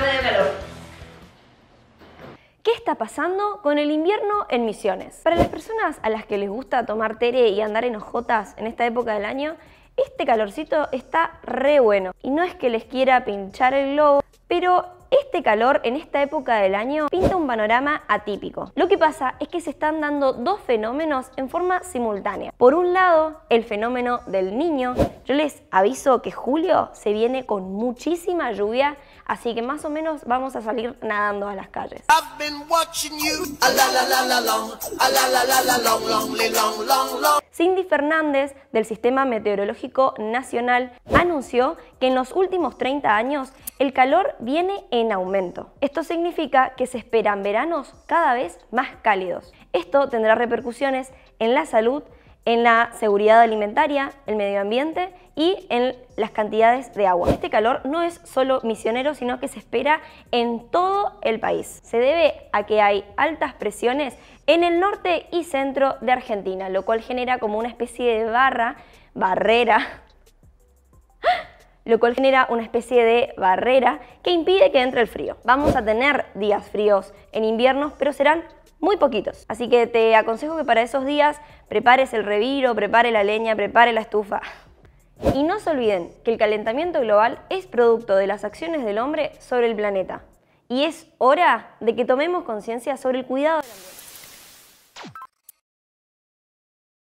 De calor. ¿Qué está pasando con el invierno en Misiones? Para las personas a las que les gusta tomar tere y andar en hojotas en esta época del año, este calorcito está re bueno. Y no es que les quiera pinchar el globo, pero este calor en esta época del año pinta un panorama atípico. Lo que pasa es que se están dando dos fenómenos en forma simultánea. Por un lado, el fenómeno del niño. Yo les aviso que julio se viene con muchísima lluvia, así que más o menos vamos a salir nadando a las calles. Cindy Fernández, del Sistema Meteorológico Nacional, anunció que en los últimos 30 años el calor viene en en aumento. Esto significa que se esperan veranos cada vez más cálidos. Esto tendrá repercusiones en la salud, en la seguridad alimentaria, el medio ambiente y en las cantidades de agua. Este calor no es solo misionero, sino que se espera en todo el país. Se debe a que hay altas presiones en el norte y centro de Argentina, lo cual genera como una especie de barra, barrera lo cual genera una especie de barrera que impide que entre el frío. Vamos a tener días fríos en invierno, pero serán muy poquitos. Así que te aconsejo que para esos días prepares el reviro, prepare la leña, prepare la estufa. Y no se olviden que el calentamiento global es producto de las acciones del hombre sobre el planeta. Y es hora de que tomemos conciencia sobre el cuidado del